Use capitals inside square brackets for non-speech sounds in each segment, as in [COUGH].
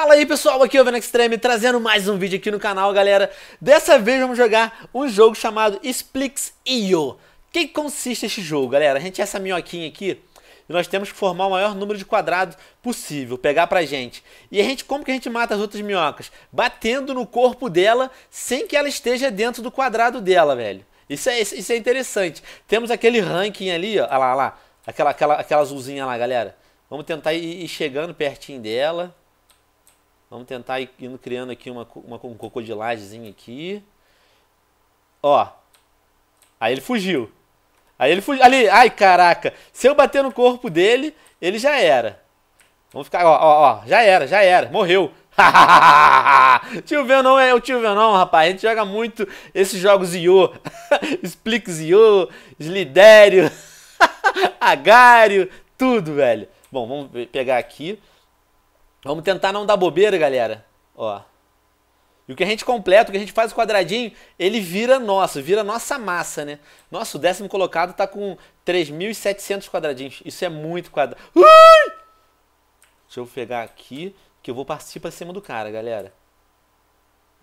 Fala aí pessoal, aqui é o Venom Extreme trazendo mais um vídeo aqui no canal, galera. Dessa vez vamos jogar um jogo chamado Splix O que consiste este jogo, galera? A gente é essa minhoquinha aqui e nós temos que formar o maior número de quadrados possível, pegar pra gente. E a gente, como que a gente mata as outras minhocas? Batendo no corpo dela sem que ela esteja dentro do quadrado dela, velho. Isso é, isso é interessante. Temos aquele ranking ali, ó, lá, lá, aquela, aquela, aquela azulzinha lá, galera. Vamos tentar ir, ir chegando pertinho dela. Vamos tentar ir indo criando aqui uma, uma, uma aqui. Ó. Aí ele fugiu. Aí ele fugiu. Ali, ai caraca. Se eu bater no corpo dele, ele já era. Vamos ficar, ó, ó, ó. Já era, já era. Morreu. [LAUGHS] tio Venom é o tio Venom, rapaz. A gente joga muito esses jogos Io. Splix [LAUGHS] Io, Slidério, [LAUGHS] Agário, tudo, velho. Bom, vamos pegar aqui. Vamos tentar não dar bobeira, galera. Ó. E o que a gente completa, o que a gente faz o quadradinho, ele vira nosso, vira nossa massa, né? Nossa, o décimo colocado tá com 3.700 quadradinhos. Isso é muito quadrado. Ui! Deixa eu pegar aqui, que eu vou partir pra cima do cara, galera.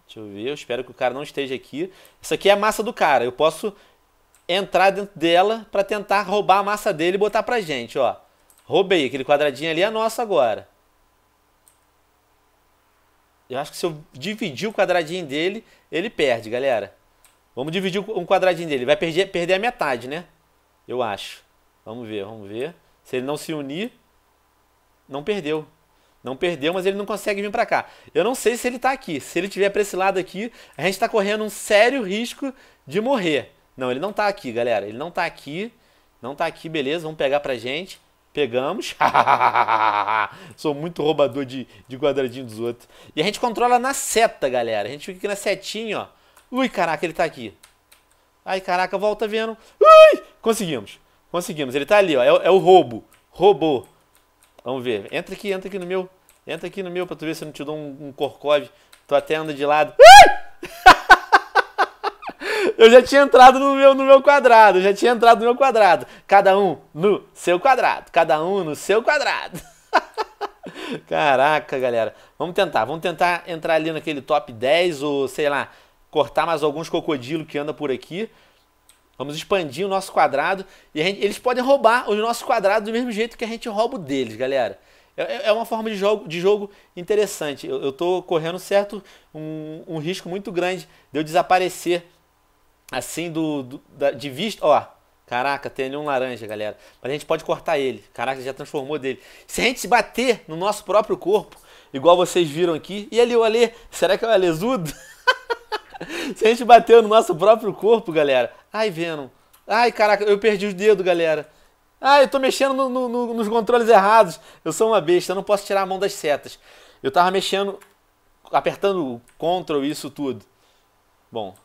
Deixa eu ver, eu espero que o cara não esteja aqui. Isso aqui é a massa do cara, eu posso entrar dentro dela para tentar roubar a massa dele e botar pra gente, ó. Roubei, aquele quadradinho ali é nosso agora. Eu acho que se eu dividir o quadradinho dele, ele perde, galera. Vamos dividir um quadradinho dele. Vai perder, perder a metade, né? Eu acho. Vamos ver, vamos ver. Se ele não se unir, não perdeu. Não perdeu, mas ele não consegue vir para cá. Eu não sei se ele está aqui. Se ele tiver para esse lado aqui, a gente está correndo um sério risco de morrer. Não, ele não está aqui, galera. Ele não está aqui. Não está aqui, beleza. Vamos pegar pra gente. Pegamos. [LAUGHS] Sou muito roubador de, de quadradinho dos outros. E a gente controla na seta, galera. A gente fica aqui na setinha, ó. Ui, caraca, ele tá aqui. Ai, caraca, volta vendo. Ui! Conseguimos. Conseguimos. Ele tá ali, ó. É, é o roubo. Roubou. Vamos ver. Entra aqui, entra aqui no meu. Entra aqui no meu pra tu ver se eu não te dou um, um corcove. Tu até anda de lado. Ui! Eu já tinha entrado no meu, no meu quadrado, eu já tinha entrado no meu quadrado. Cada um no seu quadrado, cada um no seu quadrado. [LAUGHS] Caraca, galera. Vamos tentar, vamos tentar entrar ali naquele top 10 ou sei lá, cortar mais alguns cocodilos que anda por aqui. Vamos expandir o nosso quadrado e gente, eles podem roubar o nosso quadrado do mesmo jeito que a gente rouba o deles, galera. É, é, é uma forma de jogo, de jogo interessante. Eu estou correndo certo um, um risco muito grande de eu desaparecer assim do, do da, de vista, ó, caraca, tem ali um laranja, galera. Mas a gente pode cortar ele. Caraca, já transformou dele. Se a gente se bater no nosso próprio corpo, igual vocês viram aqui, e ali o Alê, será que é o Alezudo? [LAUGHS] se a gente bater no nosso próprio corpo, galera. Ai, Venom. Ai, caraca, eu perdi os dedos, galera. Ah, eu tô mexendo no, no, no, nos controles errados. Eu sou uma besta, eu não posso tirar a mão das setas. Eu tava mexendo, apertando o Ctrl e isso tudo. Bom,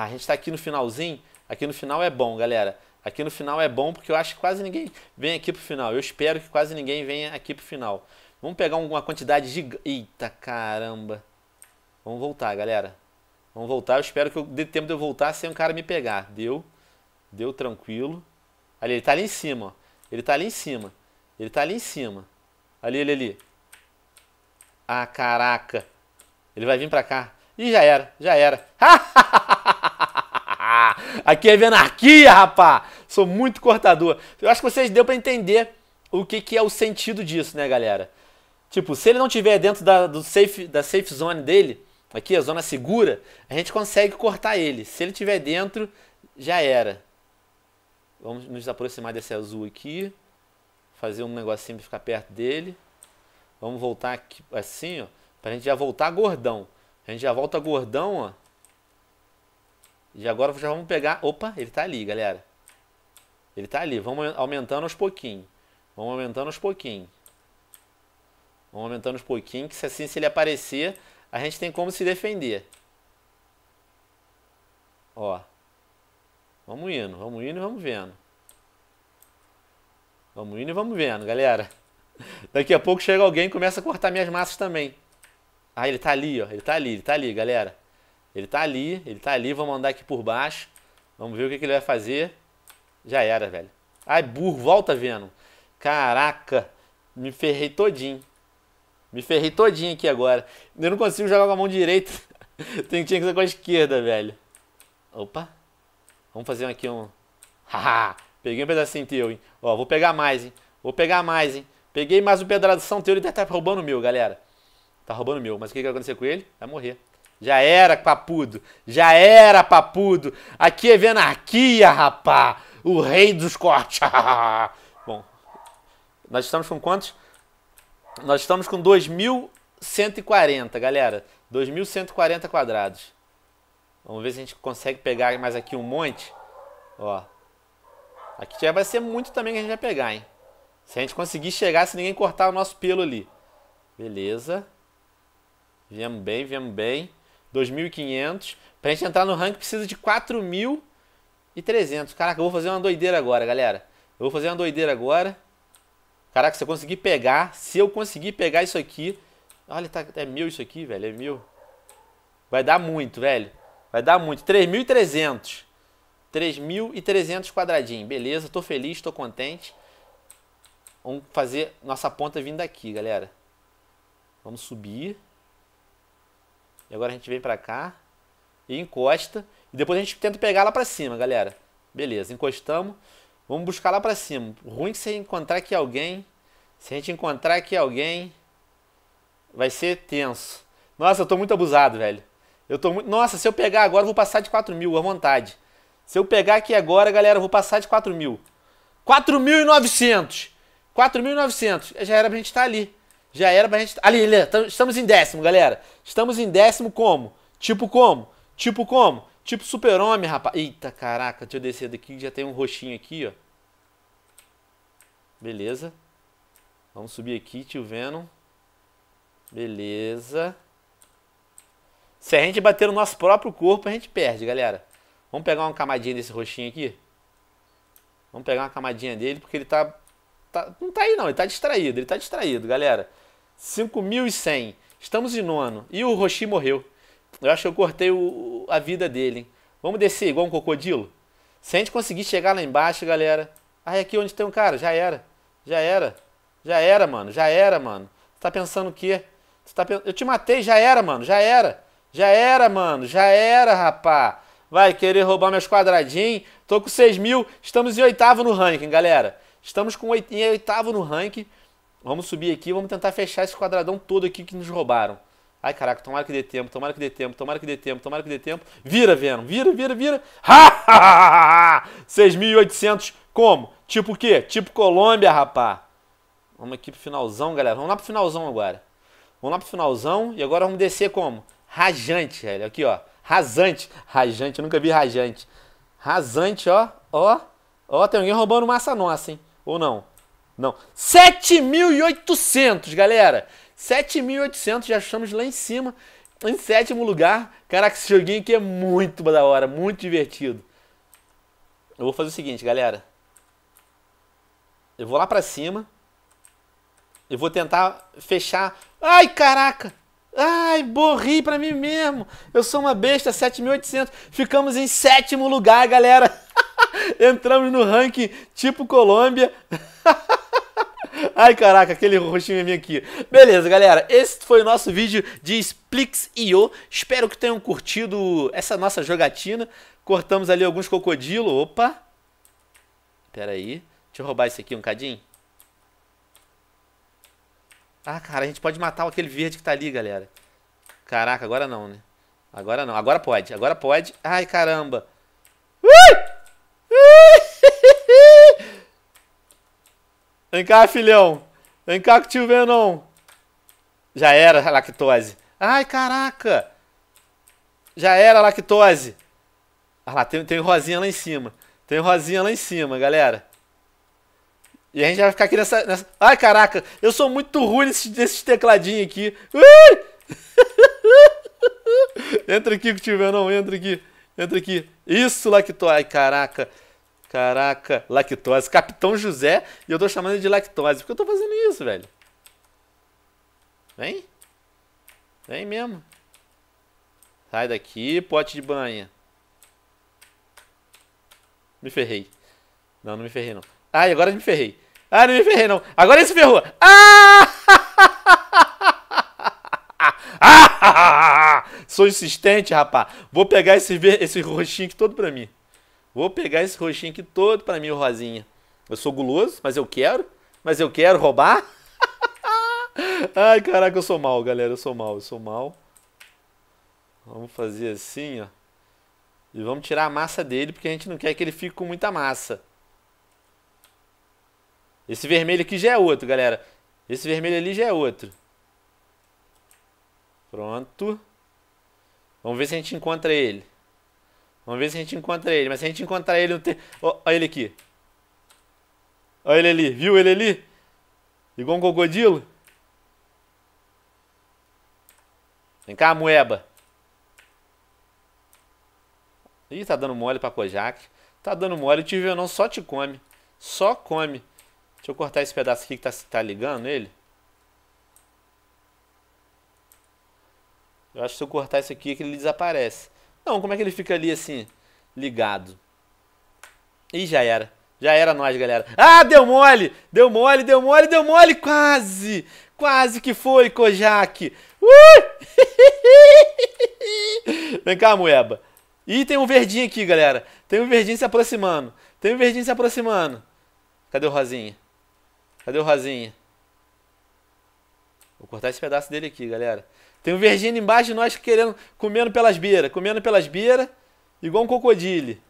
ah, a gente está aqui no finalzinho. Aqui no final é bom, galera. Aqui no final é bom porque eu acho que quase ninguém vem aqui pro final. Eu espero que quase ninguém venha aqui pro final. Vamos pegar uma quantidade gigante. Eita caramba. Vamos voltar, galera. Vamos voltar. Eu espero que eu dê tempo de eu voltar sem o um cara me pegar. Deu. Deu tranquilo. Ali, ele tá ali em cima, ó. Ele tá ali em cima. Ele tá ali em cima. Ali, ele ali. Ah, caraca. Ele vai vir pra cá. Ih, já era. Já era. [LAUGHS] Aqui é venarquia, rapá! Sou muito cortador. Eu acho que vocês deu para entender o que, que é o sentido disso, né, galera? Tipo, se ele não tiver dentro da, do safe, da safe zone dele, aqui a zona segura, a gente consegue cortar ele. Se ele tiver dentro, já era. Vamos nos aproximar desse azul aqui. Fazer um negocinho pra ficar perto dele. Vamos voltar aqui, assim, ó. Pra gente já voltar gordão. A gente já volta gordão, ó. E agora já vamos pegar. Opa, ele está ali, galera. Ele está ali. Vamos aumentando aos pouquinhos. Vamos aumentando aos pouquinhos. Vamos aumentando aos pouquinhos. Que se assim se ele aparecer, a gente tem como se defender. Ó. Vamos indo, vamos indo e vamos vendo. Vamos indo e vamos vendo, galera. [LAUGHS] Daqui a pouco chega alguém e começa a cortar minhas massas também. Ah, ele tá ali, ó. Ele tá ali, ele tá ali, galera. Ele tá ali, ele tá ali, vamos andar aqui por baixo. Vamos ver o que, que ele vai fazer. Já era, velho. Ai, burro, volta, vendo. Caraca, me ferrei todinho. Me ferrei todinho aqui agora. Eu não consigo jogar com a mão direita. [LAUGHS] Tinha que ser com a esquerda, velho. Opa. Vamos fazer aqui um... [LAUGHS] Haha, peguei um pedacinho teu, hein. Ó, vou pegar mais, hein. Vou pegar mais, hein. Peguei mais um pedaço teu, ele tá roubando o meu, galera. Tá roubando o meu, mas o que, que vai acontecer com ele? Vai morrer. Já era papudo, já era papudo. Aqui é venarquia, rapá. O rei dos cortes. [LAUGHS] Bom, nós estamos com quantos? Nós estamos com 2140, galera. 2140 quadrados. Vamos ver se a gente consegue pegar mais aqui um monte. Ó. Aqui já vai ser muito também que a gente vai pegar, hein? Se a gente conseguir chegar, se ninguém cortar o nosso pelo ali. Beleza. Viemos bem, viemos bem. 2.500. Pra gente entrar no ranking precisa de 4.300. Caraca, eu vou fazer uma doideira agora, galera. Eu vou fazer uma doideira agora. Caraca, se eu conseguir pegar, se eu conseguir pegar isso aqui... Olha, tá, é mil isso aqui, velho, é mil. Vai dar muito, velho. Vai dar muito. 3.300. 3.300 quadradinho. Beleza, tô feliz, tô contente. Vamos fazer nossa ponta vindo daqui, galera. Vamos subir. E agora a gente vem para cá e encosta. E depois a gente tenta pegar lá para cima, galera. Beleza, encostamos. Vamos buscar lá para cima. ruim que você encontrar aqui alguém, se a gente encontrar aqui alguém, vai ser tenso. Nossa, eu tô muito abusado, velho. Eu tô muito... Nossa, se eu pegar agora, eu vou passar de 4 mil, à vontade. Se eu pegar aqui agora, galera, eu vou passar de 4 mil. 4.900! 4.900! Já era pra gente estar tá ali. Já era, mas a gente... Ali, estamos em décimo, galera. Estamos em décimo como? Tipo como? Tipo como? Tipo super-homem, rapaz. Eita, caraca, deixa eu descer daqui já tem um roxinho aqui, ó. Beleza. Vamos subir aqui, tio Venom. Beleza. Se a gente bater no nosso próprio corpo, a gente perde, galera. Vamos pegar uma camadinha desse roxinho aqui. Vamos pegar uma camadinha dele, porque ele tá... tá não tá aí não, ele tá distraído, ele tá distraído, galera. 5.100. Estamos em nono. E o Roshi morreu. Eu acho que eu cortei o, a vida dele. Hein? Vamos descer igual um crocodilo? Se a gente conseguir chegar lá embaixo, galera. é aqui onde tem um cara, já era. Já era. Já era, mano. Já era, mano. Tu tá pensando o quê? Tu tá Eu te matei, já era, mano. Já era. Já era, mano. Já era, rapá. Vai querer roubar meus quadradinhos. Tô com 6 mil. Estamos em oitavo no ranking, galera. Estamos com oit... em oitavo no ranking. Vamos subir aqui, vamos tentar fechar esse quadradão todo aqui que nos roubaram. Ai, caraca, tomara que dê tempo, tomara que dê tempo, tomara que dê tempo, tomara que dê tempo. Vira, Venom, vira, vira, vira. Ha, ha, ha, ha 6.800, como? Tipo o quê? Tipo Colômbia, rapá. Vamos aqui pro finalzão, galera. Vamos lá pro finalzão agora. Vamos lá pro finalzão e agora vamos descer como? Rajante, velho. Aqui, ó. Rasante. Rajante, eu nunca vi rajante. Rasante, ó. Ó. Ó, tem alguém roubando massa nossa, hein? Ou não? Não. 7.800, galera. 7.800, já estamos lá em cima, em sétimo lugar. Caraca, esse joguinho aqui é muito da hora, muito divertido. Eu vou fazer o seguinte, galera. Eu vou lá pra cima. Eu vou tentar fechar. Ai, caraca! Ai, borri pra mim mesmo. Eu sou uma besta, 7.800. Ficamos em sétimo lugar, galera. [LAUGHS] Entramos no ranking tipo Colômbia. [LAUGHS] Ai, caraca, aquele roxinho minha aqui. Beleza, galera, esse foi o nosso vídeo de Splix.io. Espero que tenham curtido essa nossa jogatina. Cortamos ali alguns crocodilo. Opa! Pera aí. Deixa eu roubar esse aqui um cadinho. Ah, cara, a gente pode matar aquele verde que tá ali, galera. Caraca, agora não, né? Agora não. Agora pode. Agora pode. Ai, caramba. Ui! Vem cá, filhão. Vem cá com o tio Venom. Já era a lactose. Ai, caraca. Já era a lactose. Ah lá, tem, tem rosinha lá em cima. Tem rosinha lá em cima, galera. E a gente vai ficar aqui nessa. nessa... Ai, caraca, eu sou muito ruim nesse, nesse tecladinho aqui. Ui! [LAUGHS] entra aqui, Tio Venom, entra aqui. Entra aqui. Isso, lactose. Ai, caraca. Caraca, lactose. Capitão José, e eu tô chamando ele de lactose. Por que eu tô fazendo isso, velho? Vem. Vem mesmo. Sai daqui, pote de banha. Me ferrei. Não, não me ferrei não. Ai, agora me ferrei. Ah, não me ferrei não. Agora ele se ferrou. Ah! [LAUGHS] Sou insistente, rapá. Vou pegar esse, esse roxinho aqui todo pra mim. Vou pegar esse roxinho aqui todo para mim, o rosinha. Eu sou guloso, mas eu quero. Mas eu quero roubar. [LAUGHS] Ai, caraca, eu sou mal, galera. Eu sou mal, eu sou mal. Vamos fazer assim, ó. E vamos tirar a massa dele, porque a gente não quer que ele fique com muita massa. Esse vermelho aqui já é outro, galera. Esse vermelho ali já é outro. Pronto. Vamos ver se a gente encontra ele. Vamos ver se a gente encontra ele. Mas se a gente encontrar ele... Te... olha ele aqui. Olha ele ali. Viu ele ali? Igual um crocodilo. Vem cá, moeba. Ih, tá dando mole pra Kojak. Tá dando mole. O tio não só te come. Só come. Deixa eu cortar esse pedaço aqui que tá, tá ligando ele. Eu acho que se eu cortar isso aqui é que ele desaparece. Não, como é que ele fica ali assim, ligado? E já era. Já era nós, galera. Ah, deu mole! Deu mole, deu mole, deu mole! Quase! Quase que foi, Kojak! Uh! [LAUGHS] Vem cá, moeba. Ih, tem um verdinho aqui, galera. Tem um verdinho se aproximando. Tem um verdinho se aproximando. Cadê o Rosinha? Cadê o Rosinha? Vou cortar esse pedaço dele aqui, galera. Tem o Virgínio embaixo de nós querendo, comendo pelas beiras, comendo pelas beiras, igual um crocodile.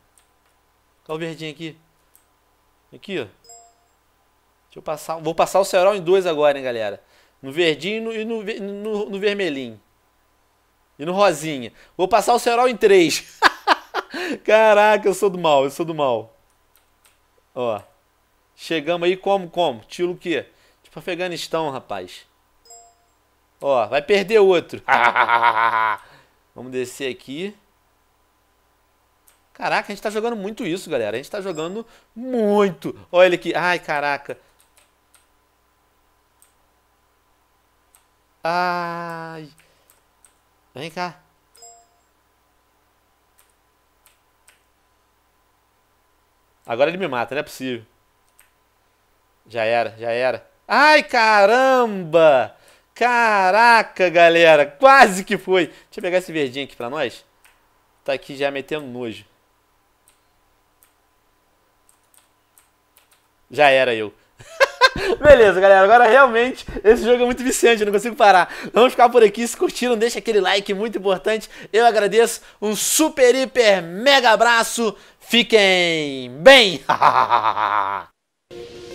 Olha o verdinho aqui. Aqui, ó. Deixa eu passar. Vou passar o cerol em dois agora, hein, galera. No verdinho e no, no, no vermelhinho. E no rosinha. Vou passar o cerol em três. [LAUGHS] Caraca, eu sou do mal, eu sou do mal. Ó. Chegamos aí como, como? Tilo o quê? Tipo Afeganistão, rapaz. Ó, vai perder outro. [LAUGHS] Vamos descer aqui. Caraca, a gente tá jogando muito isso, galera. A gente tá jogando muito. Olha ele aqui. Ai, caraca. Ai. Vem cá. Agora ele me mata, não é possível. Já era, já era. Ai, caramba! Caraca, galera, quase que foi. Deixa eu pegar esse verdinho aqui pra nós. Tá aqui já metendo nojo. Já era eu. [LAUGHS] Beleza, galera. Agora realmente esse jogo é muito viciante, eu não consigo parar. Vamos ficar por aqui. Se curtiram, deixa aquele like, muito importante. Eu agradeço. Um super, hiper, mega abraço. Fiquem bem! [LAUGHS]